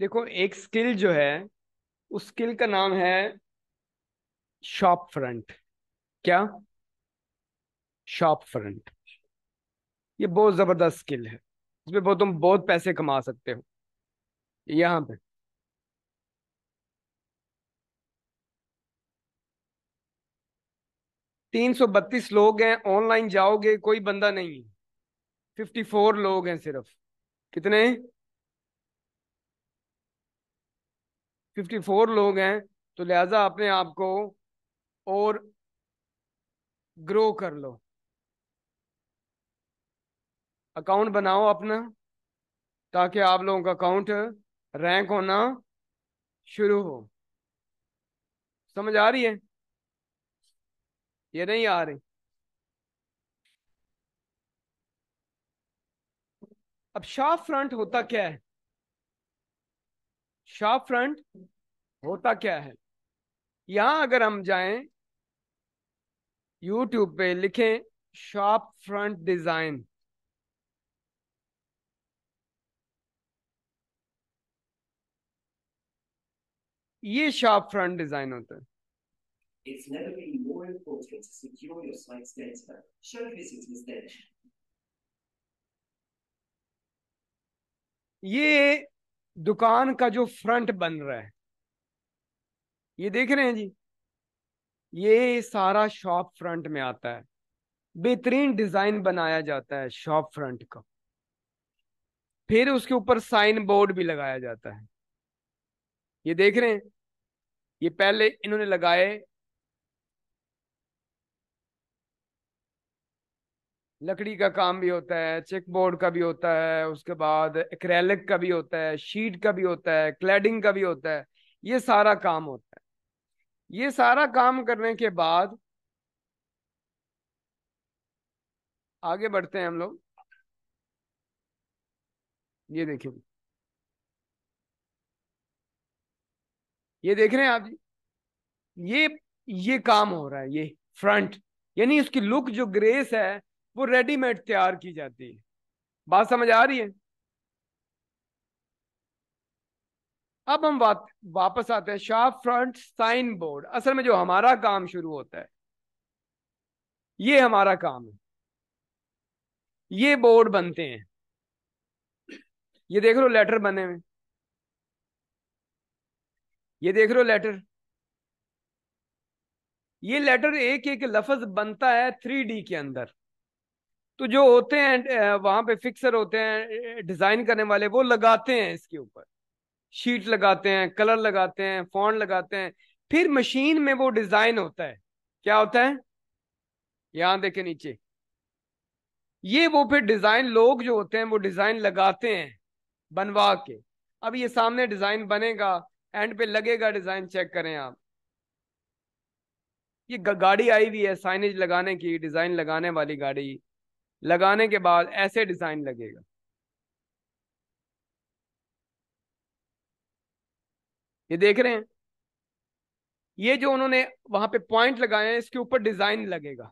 देखो एक स्किल जो है उस स्किल का नाम है शॉप फ्रंट क्या शॉप फ्रंट ये बहुत ज़बरदस्त स्किल है इसमें बहुत तुम बहुत पैसे कमा सकते हो यहां पे तीन सौ बत्तीस लोग हैं ऑनलाइन जाओगे कोई बंदा नहीं है फिफ्टी फोर लोग हैं सिर्फ कितने फिफ्टी फोर लोग हैं तो लिहाजा अपने आप को और ग्रो कर लो अकाउंट बनाओ अपना ताकि आप लोगों का अकाउंट रैंक होना शुरू हो समझ आ रही है ये नहीं आ रही अब शाह फ्रंट होता क्या है शाह फ्रंट होता क्या है यहां अगर हम जाएं यूट्यूब पे लिखें शॉप फ्रंट डिजाइन ये शॉप फ्रंट डिजाइन होता है It's never been more important to secure your site's data, show visitors data. ये दुकान का जो फ्रंट बन रहा है ये देख रहे हैं जी ये सारा शॉप फ्रंट में आता है बेहतरीन डिजाइन बनाया जाता है शॉप फ्रंट का फिर उसके ऊपर साइन बोर्ड भी लगाया जाता है ये देख रहे हैं ये पहले इन्होंने लगाए लकड़ी का काम भी होता है चेक बोर्ड का भी होता है उसके बाद एक्रेलिक का भी होता है शीट का भी होता है क्लैडिंग का भी होता है ये सारा काम होता है ये सारा काम करने के बाद आगे बढ़ते हैं हम लोग ये देखिए ये देख रहे हैं आप जी ये ये काम हो रहा है ये फ्रंट यानी उसकी लुक जो ग्रेस है वो रेडीमेड तैयार की जाती है बात समझ आ रही है अब हम बात वापस आते हैं शार्प फ्रंट साइन बोर्ड असल में जो हमारा काम शुरू होता है ये हमारा काम है ये बोर्ड बनते हैं ये देख लो लेटर बने हुए ये देख लो लेटर ये लेटर एक एक लफज बनता है थ्री डी के अंदर तो जो होते हैं वहां पे फिक्सर होते हैं डिजाइन करने वाले वो लगाते हैं इसके ऊपर शीट लगाते हैं कलर लगाते हैं फोन लगाते हैं फिर मशीन में वो डिजाइन होता है क्या होता है यहां देखे नीचे ये वो फिर डिजाइन लोग जो होते हैं वो डिजाइन लगाते हैं बनवा के अब ये सामने डिजाइन बनेगा एंड पे लगेगा डिजाइन चेक करें आप ये गाड़ी आई हुई है साइनेज लगाने की डिजाइन लगाने वाली गाड़ी लगाने के बाद ऐसे डिजाइन लगेगा ये देख रहे हैं ये जो उन्होंने वहां पे पॉइंट लगाए हैं इसके ऊपर डिजाइन लगेगा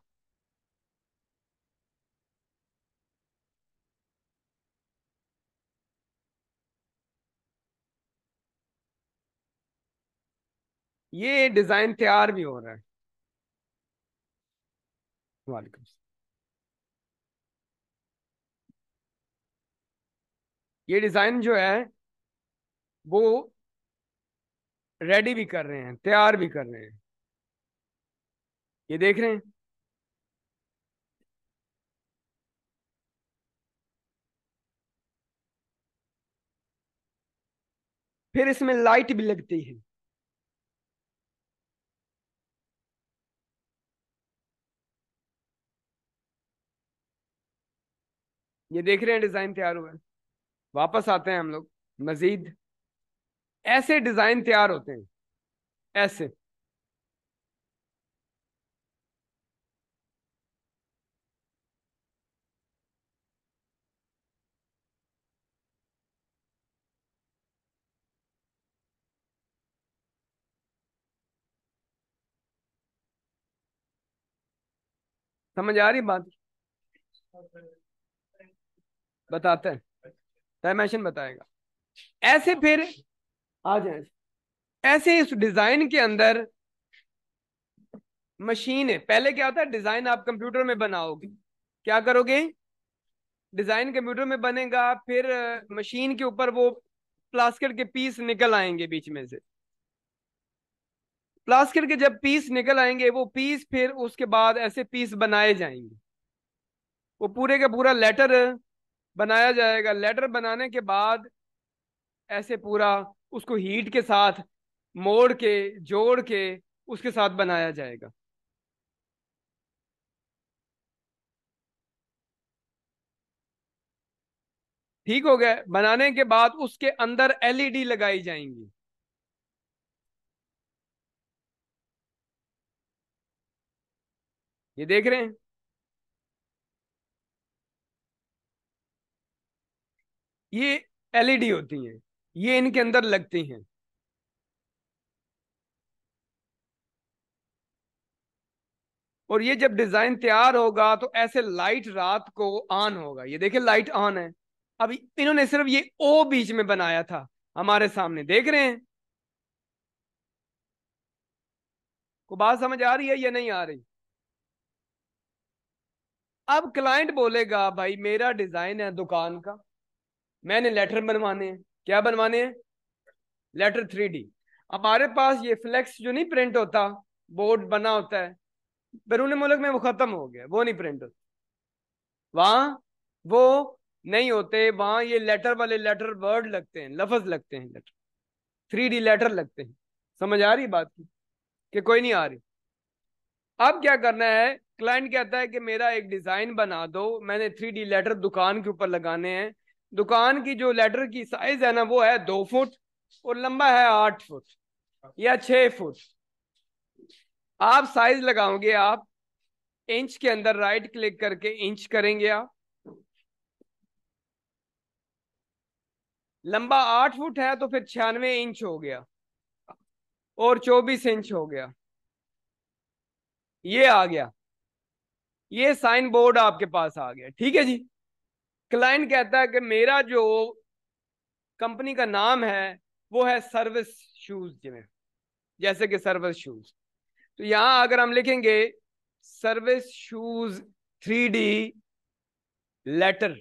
ये डिजाइन तैयार भी हो रहा है वालेकुम ये डिजाइन जो है वो रेडी भी कर रहे हैं तैयार भी कर रहे हैं ये देख रहे हैं फिर इसमें लाइट भी लगती है ये देख रहे हैं डिजाइन तैयार हुआ वापस आते हैं हम लोग मजीद ऐसे डिजाइन तैयार होते हैं ऐसे समझ आ रही बात बताते हैं डायमेंशन बताएगा ऐसे फिर आ जाए ऐसे इस डिजाइन के अंदर मशीन है पहले क्या होता है डिजाइन आप कंप्यूटर में बनाओगे क्या करोगे डिजाइन कंप्यूटर में बनेगा फिर मशीन के ऊपर वो प्लास्टिक के पीस निकल आएंगे बीच में से प्लास्टिक के जब पीस निकल आएंगे वो पीस फिर उसके बाद ऐसे पीस बनाए जाएंगे वो पूरे का पूरा लेटर बनाया जाएगा लेटर बनाने के बाद ऐसे पूरा उसको हीट के साथ मोड़ के जोड़ के उसके साथ बनाया जाएगा ठीक हो गया बनाने के बाद उसके अंदर एलईडी e लगाई जाएंगी ये देख रहे हैं ये एलईडी e होती हैं ये इनके अंदर लगती हैं और ये जब डिजाइन तैयार होगा तो ऐसे लाइट रात को ऑन होगा ये देखिए लाइट ऑन है अब इन्होंने सिर्फ ये ओ बीच में बनाया था हमारे सामने देख रहे हैं को बात समझ आ रही है या नहीं आ रही अब क्लाइंट बोलेगा भाई मेरा डिजाइन है दुकान का मैंने लेटर बनवाने हैं क्या बनवाने हैं लेटर थ्री डी हमारे पास ये फ्लेक्स जो नहीं प्रिंट होता बोर्ड बना होता है बैरून मुल्क में वो खत्म हो गया वो नहीं प्रिंट होता वहां वो नहीं होते वहां ये लेटर वाले लेटर वर्ड लगते हैं लफज लगते हैं लेटर थ्री डी लेटर लगते हैं समझ आ रही बात की कि कोई नहीं आ रही अब क्या करना है क्लाइंट कहता है कि मेरा एक डिजाइन बना दो मैंने थ्री डी लेटर दुकान के ऊपर लगाने हैं दुकान की जो लेटर की साइज है ना वो है दो फुट और लंबा है आठ फुट या छ फुट आप साइज लगाओगे आप इंच के अंदर राइट क्लिक करके इंच करेंगे आप लंबा आठ फुट है तो फिर छियानवे इंच हो गया और चौबीस इंच हो गया ये आ गया ये साइन बोर्ड आपके पास आ गया ठीक है जी क्लाइंट कहता है कि मेरा जो कंपनी का नाम है वो है सर्विस शूज जिमें जैसे कि सर्विस शूज तो यहां अगर हम लिखेंगे service shoes three D letter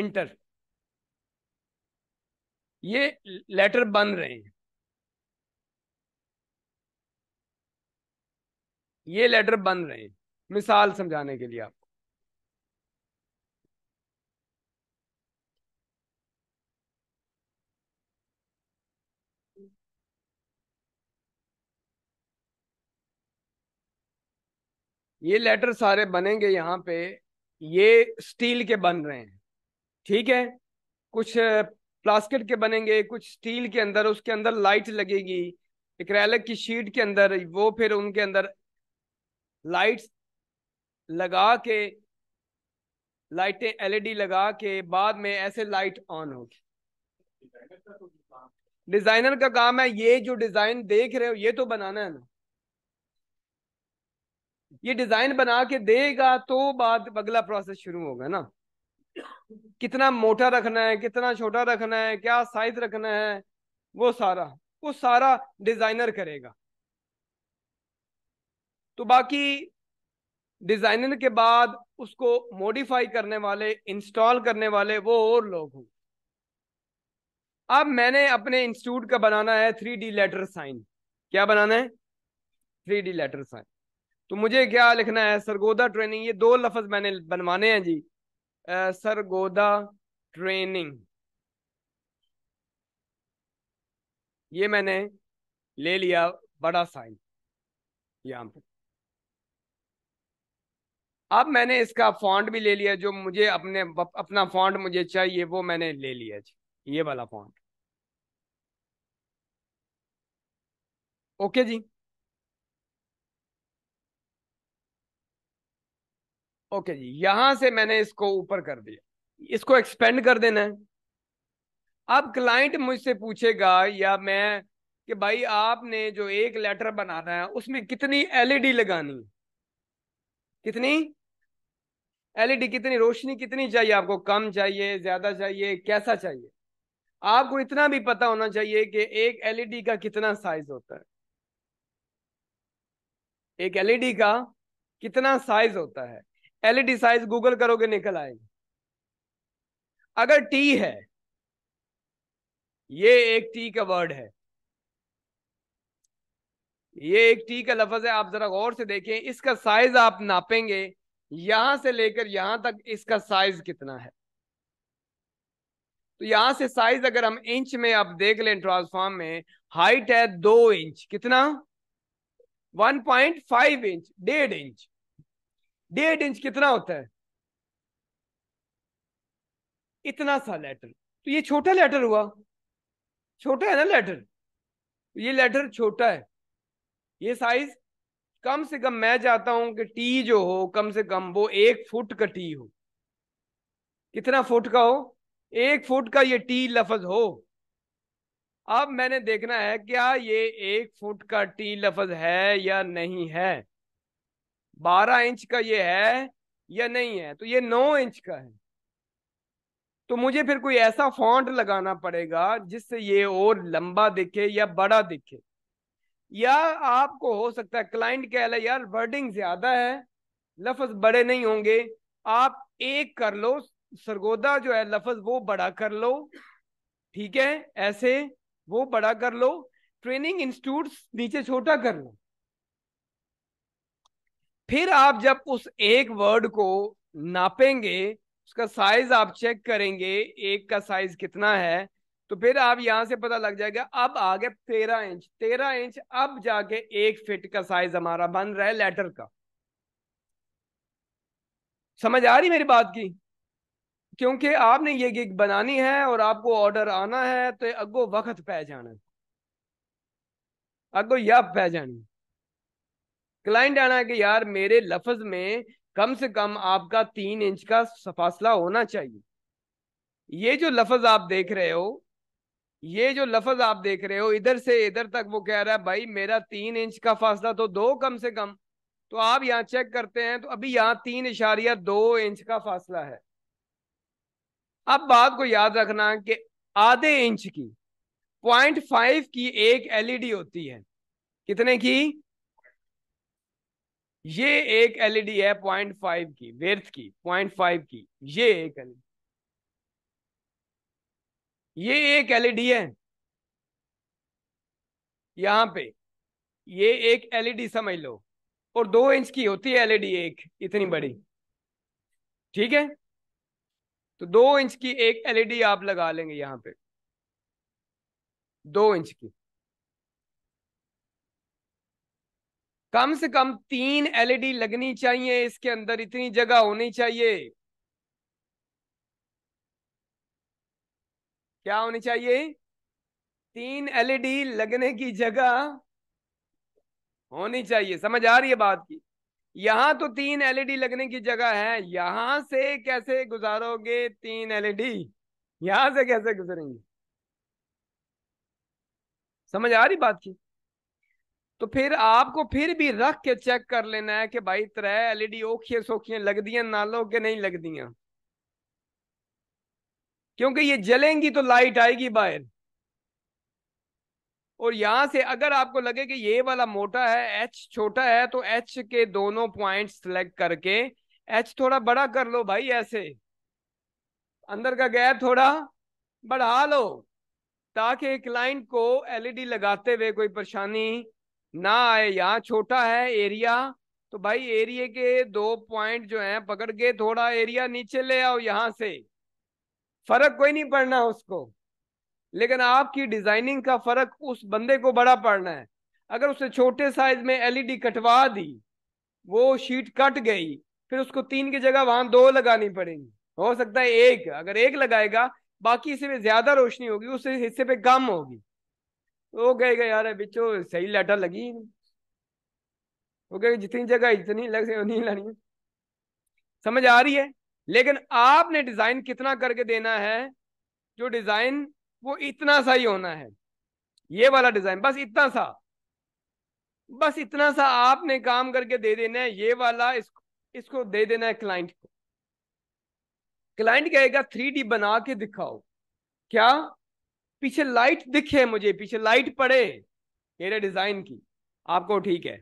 enter ये लेटर बन रहे हैं ये लेटर बन रहे हैं मिसाल समझाने के लिए आप ये लेटर सारे बनेंगे यहाँ पे ये स्टील के बन रहे हैं ठीक है कुछ प्लास्टिक के बनेंगे कुछ स्टील के अंदर उसके अंदर लाइट लगेगी इक्रैलिक की शीट के अंदर वो फिर उनके अंदर लाइट्स लगा के लाइटें एलईडी लगा के बाद में ऐसे लाइट ऑन होगी डिजाइनर का काम है ये जो डिजाइन देख रहे हो ये तो बनाना है ना ये डिजाइन बना के देगा तो बाद अगला प्रोसेस शुरू होगा ना कितना मोटा रखना है कितना छोटा रखना है क्या साइज रखना है वो सारा वो सारा डिजाइनर करेगा तो बाकी डिजाइनर के बाद उसको मॉडिफाई करने वाले इंस्टॉल करने वाले वो और लोग होंगे अब मैंने अपने इंस्टीट्यूट का बनाना है थ्री डी लेटर साइन क्या बनाना है थ्री डी लेटर साइन तो मुझे क्या लिखना है सरगोदा ट्रेनिंग ये दो लफज मैंने बनवाने हैं जी सरगोदा ट्रेनिंग ये मैंने ले लिया बड़ा साइन यहां पर अब मैंने इसका फॉन्ट भी ले लिया जो मुझे अपने अपना फॉन्ट मुझे चाहिए वो मैंने ले लिया जी ये वाला फॉन्ट ओके जी ओके जी यहां से मैंने इसको ऊपर कर दिया इसको एक्सपेंड कर देना है अब क्लाइंट मुझसे पूछेगा या मैं कि भाई आपने जो एक लेटर बनाना है उसमें कितनी एलईडी e लगानी कितनी एलईडी e कितनी रोशनी कितनी चाहिए आपको कम चाहिए ज्यादा चाहिए कैसा चाहिए आपको इतना भी पता होना चाहिए कि एक एलईडी e का कितना साइज होता है एक एलईडी का कितना साइज होता है एलईडी साइज गूगल करोगे निकल आएगी अगर टी है ये एक टी का वर्ड है ये एक टी का लफज है आप जरा गौर से देखें इसका साइज आप नापेंगे यहां से लेकर यहां तक इसका साइज कितना है तो यहां से साइज अगर हम इंच में आप देख लें ट्रांसफॉर्म में हाइट है दो इंच कितना 1.5 इंच डेढ़ इंच डेढ़ इंच कितना होता है इतना सा लेटर तो ये छोटा लेटर हुआ छोटा है ना लेटर तो ये लेटर छोटा है ये साइज कम से कम मैं चाहता हूं कि टी जो हो कम से कम वो एक फुट का टी हो कितना फुट का हो एक फुट का ये टी लफज हो अब मैंने देखना है क्या ये एक फुट का टी लफज है या नहीं है बारह इंच का ये है या नहीं है तो ये नौ इंच का है तो मुझे फिर कोई ऐसा फॉन्ट लगाना पड़ेगा जिससे ये और लंबा दिखे या बड़ा दिखे या आपको हो सकता है क्लाइंट कह ले यार वर्डिंग ज्यादा है लफज बड़े नहीं होंगे आप एक कर लो सरगोदा जो है लफज वो बड़ा कर लो ठीक है ऐसे वो बड़ा कर लो ट्रेनिंग इंस्टीट्यूट नीचे छोटा कर लो फिर आप जब उस एक वर्ड को नापेंगे उसका साइज आप चेक करेंगे एक का साइज कितना है तो फिर आप यहां से पता लग जाएगा अब आ गया तेरह इंच तेरह इंच अब जाके एक फिट का साइज हमारा बन रहा है लेटर का समझ आ रही मेरी बात की क्योंकि आपने ये गिग बनानी है और आपको ऑर्डर आना है तो अगो वक्त पै जाना है अगो यब पै जानी क्लाइंट आना कि यार मेरे लफज में कम से कम आपका तीन इंच का फासला होना चाहिए ये जो लफज आप देख रहे हो ये जो लफज आप देख रहे हो इधर से इधर तक वो कह रहा है भाई मेरा तीन इंच का फासला तो दो कम से कम तो आप यहाँ चेक करते हैं तो अभी यहाँ तीन इशारिया दो इंच का फासला है अब बात को याद रखना कि आधे इंच की पॉइंट फाइव की एक एलईडी होती है कितने की ये एक एलईडी e है पॉइंट फाइव की वेर्थ की पॉइंट फाइव की ये एक एलईडी e ये एक एलईडी e है यहां पे ये एक एलईडी समझ लो और दो इंच की होती है एलईडी एक इतनी बड़ी ठीक है तो दो इंच की एक एलईडी आप लगा लेंगे यहां पे दो इंच की कम से कम तीन एलईडी e लगनी चाहिए इसके अंदर इतनी जगह होनी चाहिए क्या होनी चाहिए तीन एलईडी e लगने की जगह होनी चाहिए समझ आ रही है बात की यहां तो तीन एलईडी e लगने की जगह है यहां से कैसे गुजारोगे तीन एलईडी यहां से कैसे गुजरेंगे समझ आ रही बात की तो फिर आपको फिर भी रख के चेक कर लेना है कि भाई त्रै एलईडी औखिया सोखियां लग दिया नालों के नहीं लग दिया क्योंकि ये जलेंगी तो लाइट आएगी बाहर और यहां से अगर आपको लगे कि ये वाला मोटा है एच छोटा है तो एच के दोनों पॉइंट सेलेक्ट करके एच थोड़ा बड़ा कर लो भाई ऐसे अंदर का गैप थोड़ा बढ़ा लो ताकि क्लाइंट को एलईडी लगाते हुए कोई परेशानी ना आए यहाँ छोटा है एरिया तो भाई एरिए के दो पॉइंट जो हैं पकड़ के थोड़ा एरिया नीचे ले आओ यहाँ से फर्क कोई नहीं पड़ना उसको लेकिन आपकी डिजाइनिंग का फर्क उस बंदे को बड़ा पड़ना है अगर उसने छोटे साइज में एलईडी कटवा दी वो शीट कट गई फिर उसको तीन की जगह वहां दो लगानी पड़ेगी हो सकता है एक अगर एक लगाएगा बाकी हिस्से में ज्यादा रोशनी होगी उस हिस्से पे कम होगी वो कहेगा यार बिचो सही लाइटा लगी नहीं वो कहेगा जितनी जगह जितनी लग सके उतनी लानी समझ आ रही है लेकिन आपने डिजाइन कितना करके देना है जो डिजाइन वो इतना सा ही होना है ये वाला डिजाइन बस इतना सा बस इतना सा आपने काम करके दे देना है ये वाला इसको इसको दे देना है क्लाइंट को क्लाइंट कहेगा थ्री डी बना के दिखाओ क्या पीछे लाइट दिखे मुझे पीछे लाइट पड़े मेरे डिजाइन की आपको ठीक है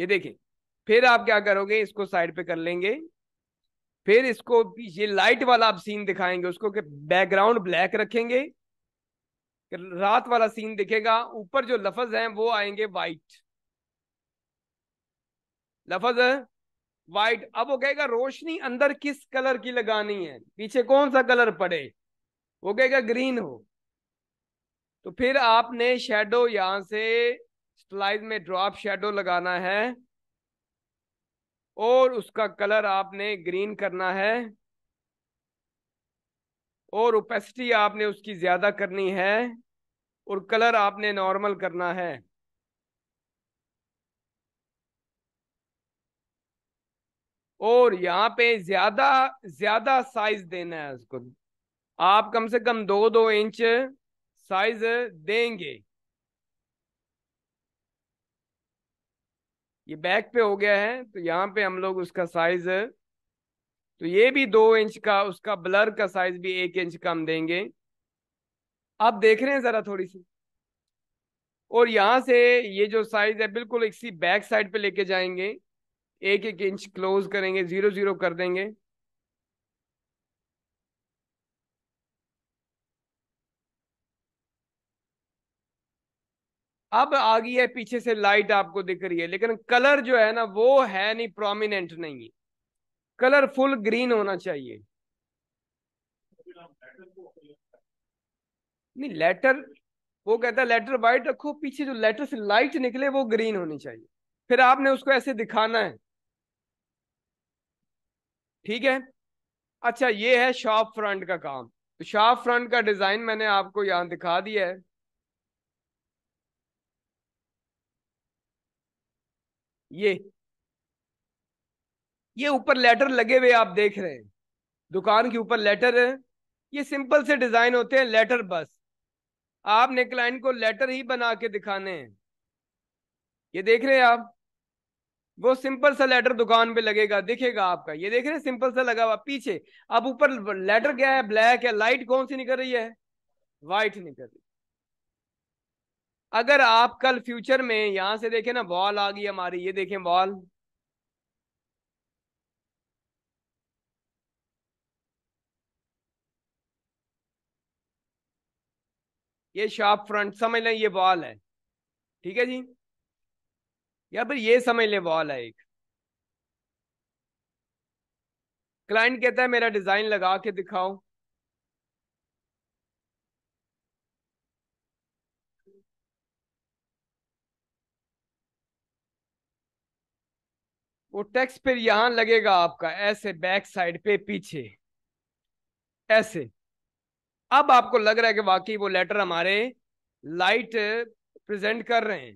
ये देखें फिर आप क्या करोगे इसको साइड पे कर लेंगे फिर इसको ये लाइट वाला आप सीन दिखाएंगे उसको कि बैकग्राउंड ब्लैक रखेंगे रात वाला सीन दिखेगा ऊपर जो लफज हैं वो आएंगे वाइट लफज वाइट अब वो कहेगा रोशनी अंदर किस कलर की लगानी है पीछे कौन सा कलर पड़े वो कहेगा ग्रीन हो तो फिर आपने शेडो यहां से स्लाइड में ड्रॉप शेडो लगाना है और उसका कलर आपने ग्रीन करना है और ओपेसिटी आपने उसकी ज़्यादा करनी है और कलर आपने नॉर्मल करना है और यहाँ पे ज़्यादा ज़्यादा साइज देना है उसको आप कम से कम दो दो इंच साइज देंगे ये बैक पे हो गया है तो यहाँ पे हम लोग उसका साइज तो ये भी दो इंच का उसका ब्लर का साइज भी एक इंच का हम देंगे आप देख रहे हैं जरा थोड़ी सी और यहाँ से ये जो साइज है बिल्कुल इसी बैक साइड पे लेके जाएंगे एक एक इंच क्लोज करेंगे जीरो जीरो कर देंगे अब आ गई है पीछे से लाइट आपको दिख रही है लेकिन कलर जो है ना वो है नहीं प्रोमिनेंट नहीं है कलर फुल ग्रीन होना चाहिए नहीं लेटर वो कहता है लेटर वाइट रखो पीछे जो लेटर से लाइट निकले वो ग्रीन होनी चाहिए फिर आपने उसको ऐसे दिखाना है ठीक है अच्छा ये है शॉप फ्रंट का काम तो शॉप फ्रंट का डिजाइन मैंने आपको यहां दिखा दिया है ये ये ऊपर लेटर लगे हुए आप देख रहे हैं दुकान के ऊपर लेटर है ये सिंपल से डिजाइन होते हैं लेटर बस आपने क्लाइंट को लेटर ही बना के दिखाने हैं ये देख रहे हैं आप वो सिंपल सा लेटर दुकान पे लगेगा दिखेगा आपका ये देख रहे हैं सिंपल सा लगा हुआ पीछे अब ऊपर लेटर क्या है ब्लैक है लाइट कौन सी निकल रही है व्हाइट निकल रही अगर आप कल फ्यूचर में यहां से देखें ना वॉल आ गई हमारी ये देखें वॉल ये शार्प फ्रंट समझ लें ये वॉल है ठीक है जी या फिर ये समझ लें वॉल है एक क्लाइंट कहता है मेरा डिजाइन लगा के दिखाओ वो टैक्स फिर यहां लगेगा आपका ऐसे बैक साइड पे पीछे ऐसे अब आपको लग रहा है कि वाकई वो लेटर हमारे लाइट प्रेजेंट कर रहे हैं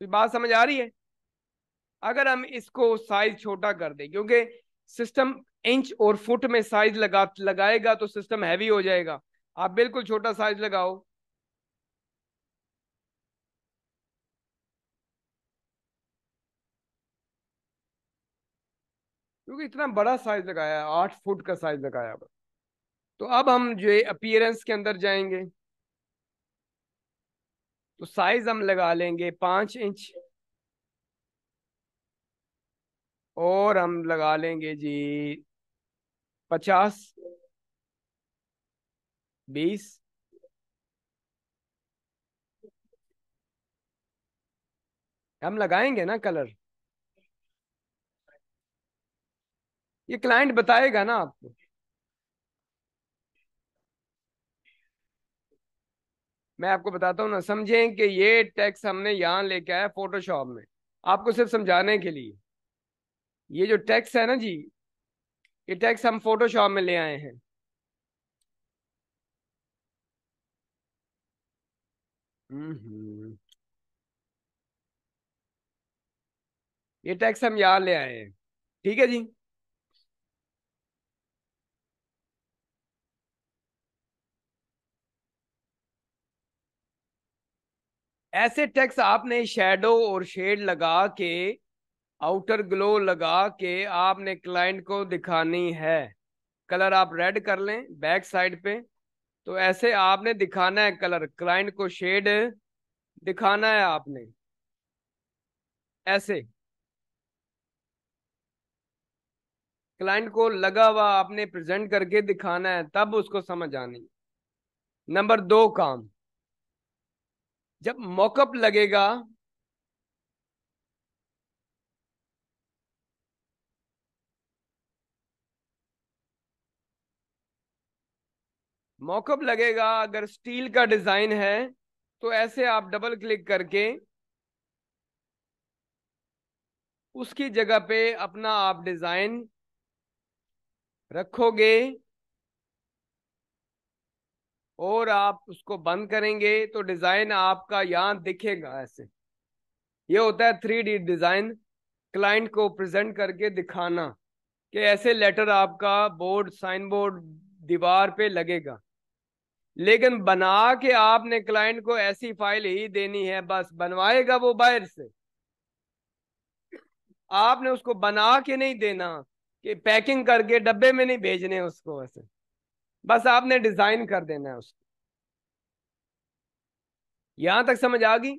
तो बात समझ आ रही है अगर हम इसको साइज छोटा कर दें क्योंकि सिस्टम इंच और फुट में साइज लगा लगाएगा तो सिस्टम हैवी हो जाएगा आप बिल्कुल छोटा साइज लगाओ क्योंकि इतना बड़ा साइज लगाया है आठ फुट का साइज लगाया तो अब हम जो है अपियरेंस के अंदर जाएंगे तो साइज हम लगा लेंगे पांच इंच और हम लगा लेंगे जी पचास बीस हम लगाएंगे ना कलर ये क्लाइंट बताएगा ना आपको मैं आपको बताता हूं ना समझें कि ये टैक्स हमने यहां लेके आया फोटोशॉप में आपको सिर्फ समझाने के लिए ये जो टैक्स है ना जी ये टैक्स हम फोटोशॉप में ले आए हैं ये टैक्स हम यहां ले आए हैं ठीक है जी ऐसे टैक्स आपने शेडो और शेड लगा के आउटर ग्लो लगा के आपने क्लाइंट को दिखानी है कलर आप रेड कर लें बैक साइड पे तो ऐसे आपने दिखाना है कलर क्लाइंट को शेड दिखाना है आपने ऐसे क्लाइंट को लगा हुआ आपने प्रेजेंट करके दिखाना है तब उसको समझ आनी नंबर दो काम जब मॉकअप लगेगा मॉकअप लगेगा अगर स्टील का डिजाइन है तो ऐसे आप डबल क्लिक करके उसकी जगह पे अपना आप डिजाइन रखोगे और आप उसको बंद करेंगे तो डिजाइन आपका यहाँ दिखेगा ऐसे ये होता है थ्री डी डिजाइन क्लाइंट को प्रेजेंट करके दिखाना कि ऐसे लेटर आपका बोर्ड साइन बोर्ड दीवार पे लगेगा लेकिन बना के आपने क्लाइंट को ऐसी फाइल ही देनी है बस बनवाएगा वो बाहर से आपने उसको बना के नहीं देना कि पैकिंग करके डब्बे में नहीं भेजने उसको ऐसे बस आपने डिजाइन कर देना है उसको यहां तक समझ आ गई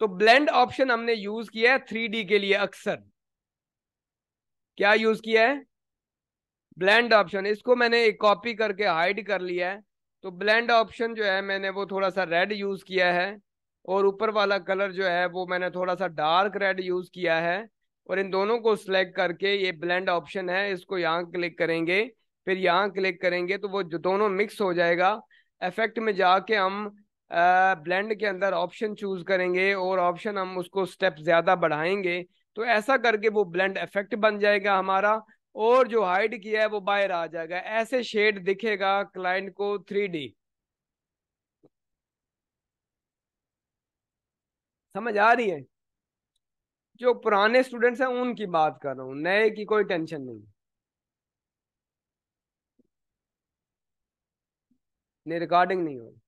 तो ब्लेंड ऑप्शन हमने यूज किया है थ्री डी के लिए अक्सर क्या यूज किया है ब्लेंड ऑप्शन इसको मैंने एक कॉपी करके हाइड कर लिया है तो ब्लेंड ऑप्शन जो है मैंने वो थोड़ा सा रेड यूज किया है और ऊपर वाला कलर जो है वो मैंने थोड़ा सा डार्क रेड यूज किया है और इन दोनों को सिलेक्ट करके ये ब्लेंड ऑप्शन है इसको यहाँ क्लिक करेंगे फिर यहाँ क्लिक करेंगे तो वो दोनों मिक्स हो जाएगा इफेक्ट में जाके हम ब्लेंड के अंदर ऑप्शन चूज करेंगे और ऑप्शन हम उसको स्टेप ज़्यादा बढ़ाएंगे तो ऐसा करके वो ब्लेंड इफेक्ट बन जाएगा हमारा और जो हाइड किया है वो बाहर आ जाएगा ऐसे शेड दिखेगा क्लाइंट को थ्री समझ आ रही है जो पुराने स्टूडेंट्स हैं उनकी बात कर रहा हूँ नए की कोई टेंशन नहीं ਨੇ ਰਿਕਾਰਡਿੰਗ ਨਹੀਂ ਹੋਣੀ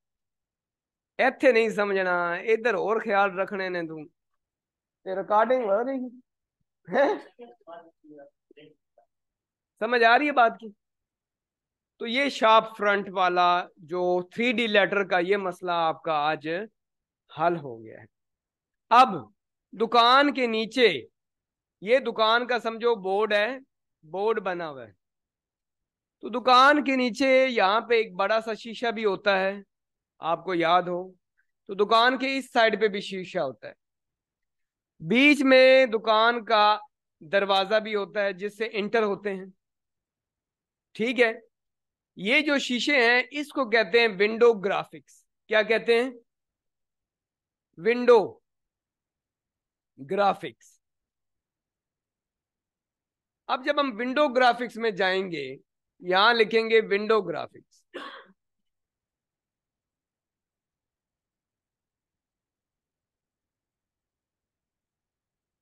ਇੱਥੇ ਨਹੀਂ ਸਮਝਣਾ ਇੱਧਰ ਹੋਰ ਖਿਆਲ ਰੱਖਣੇ ਨੇ ਤੂੰ ਤੇ ਰਿਕਾਰਡਿੰग ਹੋ ਰਹੀ समझ आ रही है बात की तो ये शार्प फ्रंट वाला जो थ्री डी लेटर का ये मसला आपका आज हल हो गया है अब दुकान के नीचे ये दुकान का समझो बोर्ड है बोर्ड बना हुआ है तो दुकान के नीचे यहाँ पे एक बड़ा सा शीशा भी होता है आपको याद हो तो दुकान के इस साइड पे भी शीशा होता है बीच में दुकान का दरवाजा भी होता है जिससे इंटर होते हैं ठीक है ये जो शीशे हैं इसको कहते हैं विंडो ग्राफिक्स क्या कहते हैं विंडो ग्राफिक्स अब जब हम विंडो ग्राफिक्स में जाएंगे यहां लिखेंगे विंडो ग्राफिक्स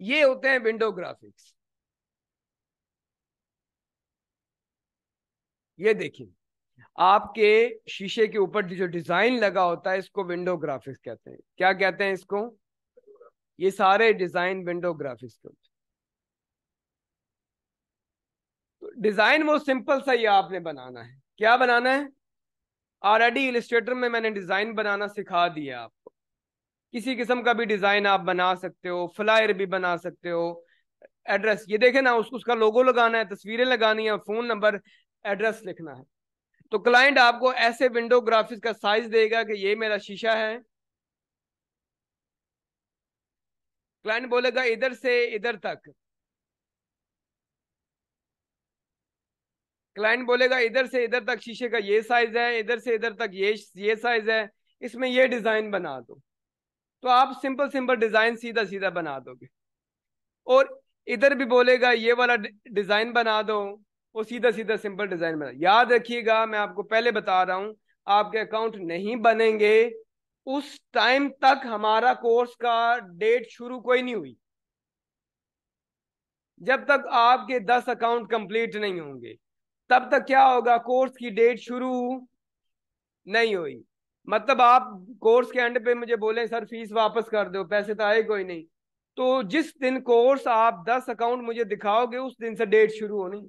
ये होते हैं विंडो ग्राफिक्स ये देखिए आपके शीशे के ऊपर जो डिजाइन लगा होता है इसको विंडो ग्राफिक्स कहते हैं क्या कहते हैं इसको ये सारे डिजाइन विंडो ग्राफिक्स के होते हैं डिजाइन वो सिंपल सा ही आपने बनाना है क्या बनाना है ऑलरेडी इलिस्ट्रेटर में मैंने डिजाइन बनाना सिखा दिया आपको किसी किस्म का भी डिजाइन आप बना सकते हो फ्लायर भी बना सकते हो एड्रेस ये देखे ना उसको उसका लोगो लगाना है तस्वीरें लगानी है फोन नंबर एड्रेस लिखना है तो क्लाइंट आपको ऐसे विंडो ग्राफिक्स का साइज देगा कि ये मेरा शीशा है क्लाइंट बोलेगा इधर से इधर तक क्लाइंट बोलेगा इधर से इधर तक शीशे का ये साइज है इधर से इधर तक ये ये साइज है इसमें ये डिजाइन बना दो तो आप सिंपल सिंपल डिजाइन सीधा सीधा बना दोगे और इधर भी बोलेगा ये वाला डिजाइन बना दो वो सीधा सीधा सिंपल डिजाइन बना याद रखिएगा मैं आपको पहले बता रहा हूं आपके अकाउंट नहीं बनेंगे उस टाइम तक हमारा कोर्स का डेट शुरू कोई नहीं हुई जब तक आपके दस अकाउंट कंप्लीट नहीं होंगे तब तक क्या होगा कोर्स की डेट शुरू नहीं हुई मतलब आप कोर्स के एंड पे मुझे बोले सर फीस वापस कर दो पैसे तो आए कोई नहीं तो जिस दिन कोर्स आप दस अकाउंट मुझे दिखाओगे उस दिन से डेट शुरू होनी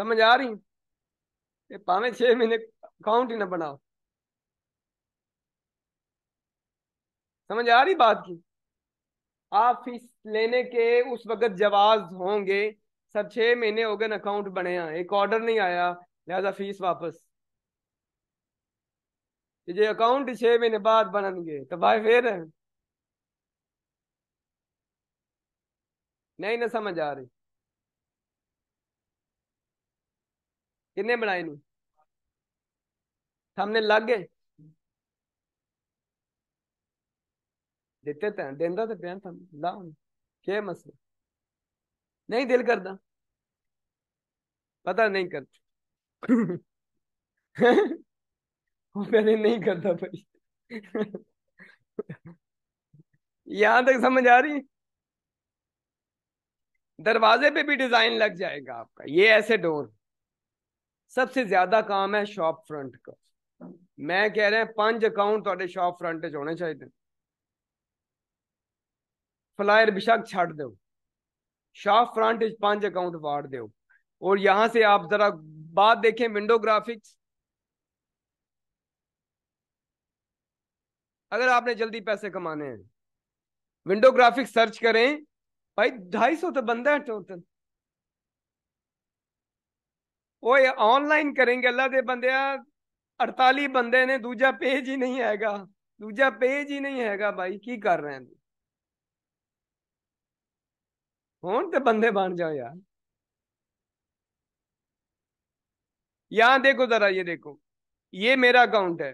समझ आ रही पावे पाने छह महीने अकाउंट ही ना बनाओ समझ आ रही बात की ऑफिस लेने के उस वक्त जवाब होंगे सर छह महीने हो गए अकाउंट बने हैं एक ऑर्डर नहीं आया लिहाजा फीस वापस जो अकाउंट छह महीने बाद बनेंगे तो भाई फिर नहीं ना समझ आ रही किन्ने बनाए नहीं हमने लग गए देते दिन तो अभियान था ला क्या मसला नहीं दिल करता पता नहीं करता पहले नहीं करता भाई यहां तक समझ आ रही दरवाजे पे भी डिजाइन लग जाएगा आपका ये ऐसे डोर सबसे ज्यादा काम है शॉप फ्रंट का मैं कह रहा पांच अकाउंट थोड़े शॉप फ्रंट होने चाहिए फ्लायर बिशक छाट दो शाह फ्रंट इज पांच अकाउंट वार दो और यहां से आप जरा बात देखें विंडो ग्राफिक्स अगर आपने जल्दी पैसे कमाने हैं विंडो ग्राफिक्स सर्च करें भाई ढाई सौ तो बंदा है टोटल ਉਹ ऑनलाइन करेंगे अल्लाह दे बंदे अड़ताली बंदे ने दूजा पेज ही नहीं आएगा दूजा पेज ही नहीं आएगा भाई की कर रहे हैं ਹੁਣ ਤੇ ਬੰਦੇ ਬਣ जाओ यार यहां देखो जरा ये देखो ये मेरा अकाउंट है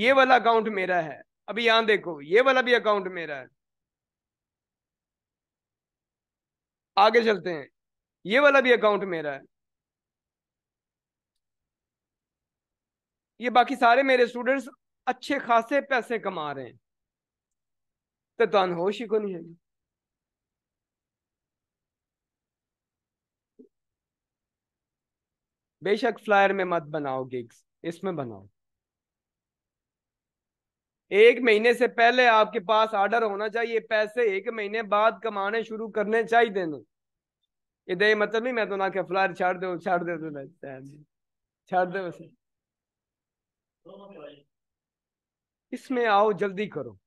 ये वाला अकाउंट मेरा है अभी यहां देखो ये वाला भी अकाउंट मेरा है आगे चलते हैं ये वाला भी अकाउंट मेरा है ये बाकी सारे मेरे स्टूडेंट्स अच्छे खासे पैसे कमा रहे हैं तो तुम होश ही को नहीं है बेशक फ्लायर में मत बनाओ गिग्स इसमें बनाओ एक महीने से पहले आपके पास ऑर्डर होना चाहिए पैसे एक महीने बाद कमाने शुरू करने चाहिए ने मतलब नहीं मैं तो ना क्या फ्लायर छाड़ दो छाड़ दे छाड़ दे वैसे तो हाँ इसमें आओ जल्दी करो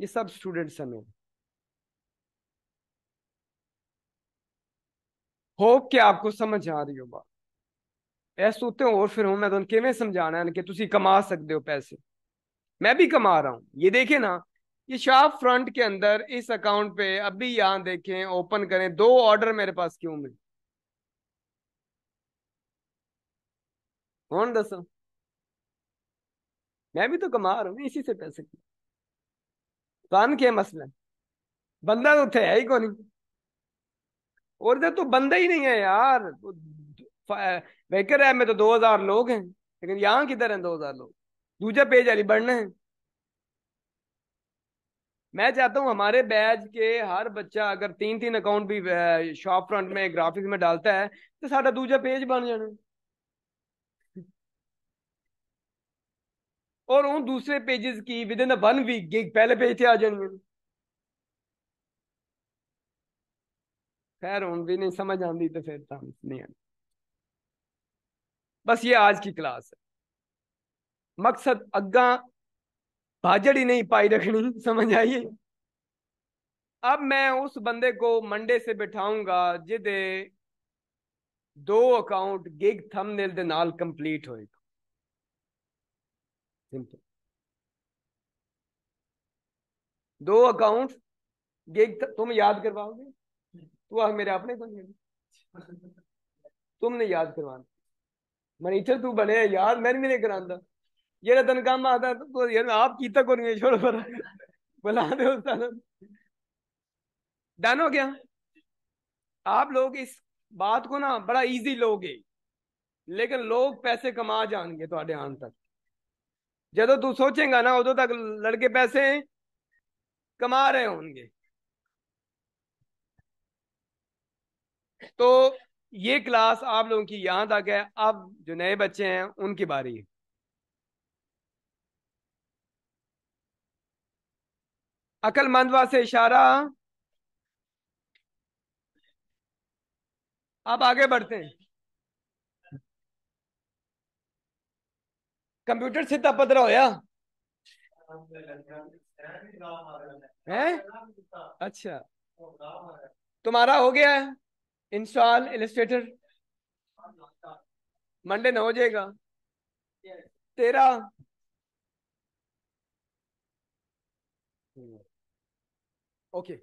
ये सब स्टूडेंट्स हैं मेरे होप ਹੋਪ आपको समझ आ रही हो बात ऐसे होते हो और फिर हूं मैं ਤੁਹਾਨੂੰ तो ਕਿਵੇਂ समझाना है कि तुम कमा सकते हो पैसे मैं भी कमा रहा हूं ये देखे ना ये शॉप फ्रंट के अंदर इस अकाउंट पे अभी यहां देखें ओपन करें दो ऑर्डर मेरे पास क्यों मिले कौन दसो मैं भी तो कमा रहा हूं इसी से पैसे कान के मसला बंदा तो थे है ही कौन और इधर तो बंदा ही नहीं है यार वेकर ऐप में तो दो हजार लोग हैं लेकिन यहाँ किधर हैं दो हजार लोग दूसरा पेज अली बढ़ना है मैं चाहता हूँ हमारे बैच के हर बच्चा अगर तीन तीन अकाउंट भी शॉप फ्रंट में ग्राफिक्स में डालता है तो साढ़ा दूसरा पेज बन जाना और उन दूसरे पेजेस की विद इन वन वीक पहले पेज से आ जाएंगे खैर हूं भी नहीं समझ आती तो फिर तो नहीं आती बस ये आज की क्लास है मकसद अग्गा भाजड़ ही नहीं पाई रखनी समझ आइए अब मैं उस बंदे को मंडे से बिठाऊंगा जिदे दो अकाउंट गिग थंबनेल दे नाल कंप्लीट ਹੋਏਗਾ दो अकाउंट गिग तुम याद करवाओगे तो वह मेरे अपने बन गए तुमने याद करवाना मैं इधर तू बने याद मैं भी नहीं करांदा जेड़ा तन काम आता तो तो यार आप कीता को नहीं छोड़ पर बुला दे उस डन हो गया आप लोग इस बात को ना बड़ा इजी लोगे लेकिन लोग पैसे कमा जाएंगे आधे आन तक जब तू सोचेगा ना उदो तक लड़के पैसे कमा रहे होंगे तो ये क्लास आप लोगों की यहां तक है अब जो नए बच्चे हैं उनके बारी है अकलमंदवा से इशारा आप आगे बढ़ते हैं कंप्यूटर सीधा पदरा होया है अच्छा तुम्हारा हो गया है इंस्टॉल इलेस्ट्रेटर मंडे ना हो जाएगा तेरा ओके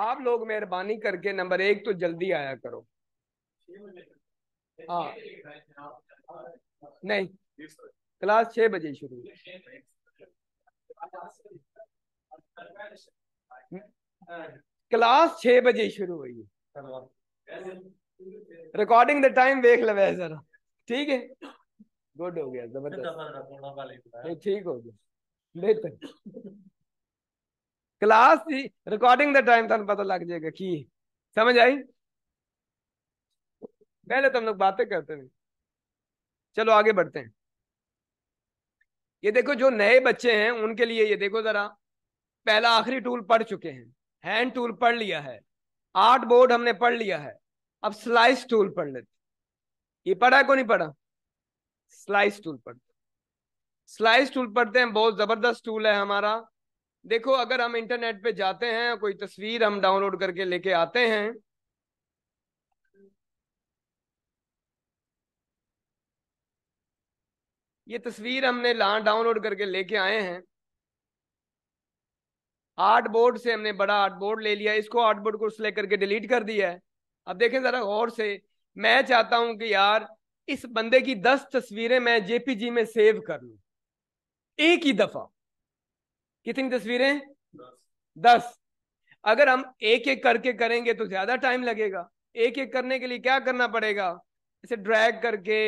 आप लोग मेहरबानी करके नंबर एक तो जल्दी आया करो हाँ नहीं क्लास छह बजे शुरू क्लास छह बजे शुरू हुई है रिकॉर्डिंग द टाइम देख लवे सर ठीक है गुड हो गया जबरदस्त ठीक हो गया बेहतर क्लास थी रिकॉर्डिंग द टाइम तुम पता लग जाएगा की समझ आई पहले तो हम लोग बातें करते हैं चलो आगे बढ़ते हैं ये देखो जो नए बच्चे हैं उनके लिए ये देखो जरा पहला आखिरी टूल पढ़ चुके हैं हैंड टूल पढ़ लिया है आर्ट बोर्ड हमने पढ़ लिया है अब स्लाइस टूल पढ़ लेते ये पढ़ा को नहीं पढ़ा स्लाइस टूल पढ़ते स्लाइस टूल पढ़ते हैं बहुत जबरदस्त टूल है हमारा देखो अगर हम इंटरनेट पे जाते हैं कोई तस्वीर हम डाउनलोड करके लेके आते हैं ये तस्वीर हमने डाउनलोड करके लेके आए हैं आर्ट बोर्ड से हमने बड़ा आर्ट बोर्ड ले लिया इसको आर्ट बोर्ड को सिलेक्ट करके डिलीट कर दिया है अब देखें ज़रा गौर से मैं चाहता हूं कि यार इस बंदे की दस तस्वीरें मैं जेपीजी में सेव कर लू एक ही दफा कितनी तस्वीरें दस अगर हम एक एक करके करेंगे तो ज्यादा टाइम लगेगा एक एक करने के लिए क्या करना पड़ेगा इसे ड्रैग करके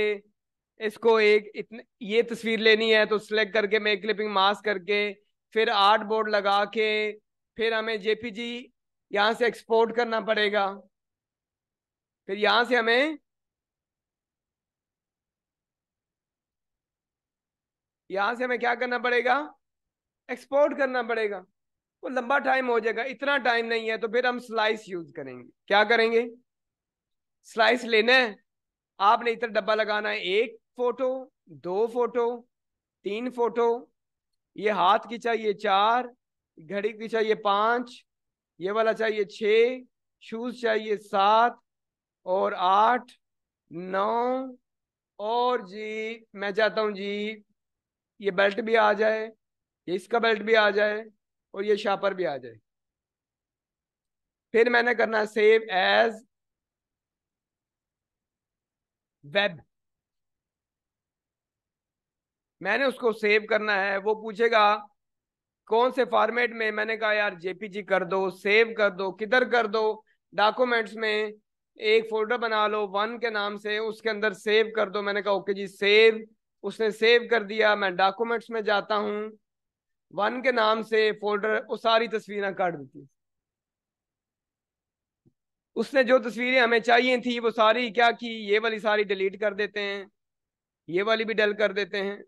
इसको एक इतने ये तस्वीर लेनी है तो सिलेक्ट करके मैं क्लिपिंग मास करके फिर आर्ट बोर्ड लगा के फिर हमें जेपीजी यहाँ से एक्सपोर्ट करना पड़ेगा फिर यहाँ से हमें यहाँ से हमें क्या करना पड़ेगा एक्सपोर्ट करना पड़ेगा वो तो लंबा टाइम हो जाएगा इतना टाइम नहीं है तो फिर हम स्लाइस यूज करेंगे क्या करेंगे स्लाइस लेना है आपने इतना डब्बा लगाना है एक फोटो दो फोटो तीन फोटो ये हाथ की चाहिए चार घड़ी की चाहिए पांच ये वाला चाहिए छ शूज चाहिए सात और आठ नौ और जी मैं चाहता हूँ जी ये बेल्ट भी आ जाए ये इसका बेल्ट भी आ जाए और ये शापर भी आ जाए फिर मैंने करना सेव एज वेब मैंने उसको सेव करना है वो पूछेगा कौन से फॉर्मेट में मैंने कहा यार जेपीजी कर दो सेव कर दो किधर कर दो डॉक्यूमेंट्स में एक फोल्डर बना लो वन के नाम से उसके अंदर सेव कर दो मैंने कहा ओके जी सेव उसने सेव कर दिया मैं डॉक्यूमेंट्स में जाता हूँ वन के नाम से फोल्डर वो सारी तस्वीरें काट देती उसने जो तस्वीरें हमें चाहिए थी वो सारी क्या की ये वाली सारी डिलीट कर देते हैं ये वाली भी डल कर देते हैं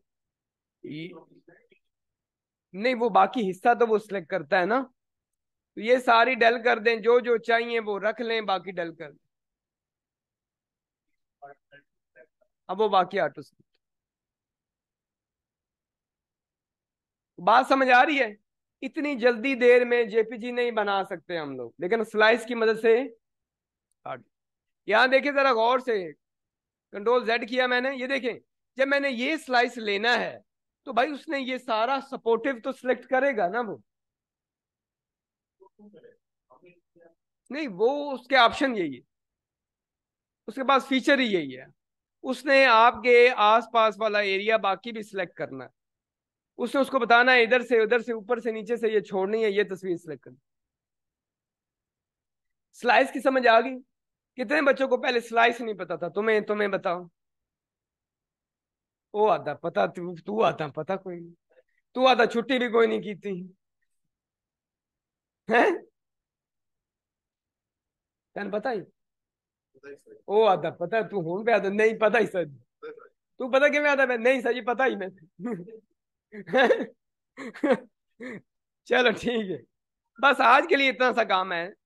नहीं वो बाकी हिस्सा तो वो सिलेक्ट करता है ना तो ये सारी डल कर दें जो जो चाहिए वो रख लें बाकी डल कर दें अब वो बाकी ऑटो बात समझ आ रही है इतनी जल्दी देर में जेपीजी नहीं बना सकते हम लोग लेकिन स्लाइस की मदद से यहां देखिए जरा गौर से कंट्रोल जेड किया मैंने ये देखें जब मैंने ये स्लाइस लेना है तो भाई उसने ये सारा सपोर्टिव तो सिलेक्ट करेगा ना वो नहीं वो उसके ऑप्शन यही है उसके पास फीचर ही यही है उसने आपके आसपास वाला एरिया बाकी भी सिलेक्ट करना है उसने उसको बताना है इधर से उधर से ऊपर से नीचे से ये छोड़नी है ये तस्वीर सिलेक्ट करनी स्लाइस की समझ आ गई कितने बच्चों को पहले स्लाइस नहीं पता था तुम्हें तुम्हें बताओ वो आता पता तू तू आता पता कोई नहीं तू आता छुट्टी भी कोई नहीं की थी है तन पता ही ओ आता पता तू हूं पे आता नहीं पता ही सर तू पता कि मैं आता मैं नहीं सर जी पता ही मैं चलो ठीक है बस आज के लिए इतना सा काम है